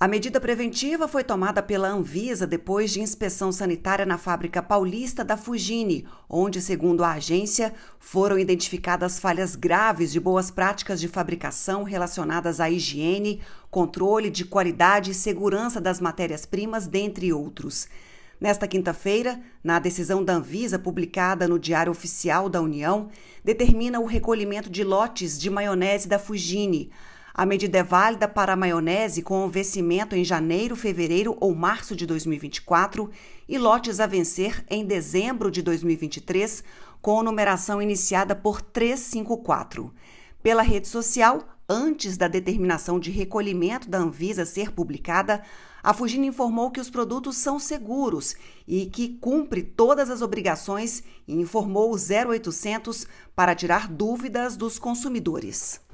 A medida preventiva foi tomada pela Anvisa depois de inspeção sanitária na fábrica paulista da Fugini, onde, segundo a agência, foram identificadas falhas graves de boas práticas de fabricação relacionadas à higiene, controle de qualidade e segurança das matérias-primas, dentre outros. Nesta quinta-feira, na decisão da Anvisa publicada no Diário Oficial da União, determina o recolhimento de lotes de maionese da Fugini. A medida é válida para a maionese com o vencimento em janeiro, fevereiro ou março de 2024 e lotes a vencer em dezembro de 2023, com numeração iniciada por 354. Pela rede social, antes da determinação de recolhimento da Anvisa ser publicada, a Fugina informou que os produtos são seguros e que cumpre todas as obrigações e informou o 0800 para tirar dúvidas dos consumidores.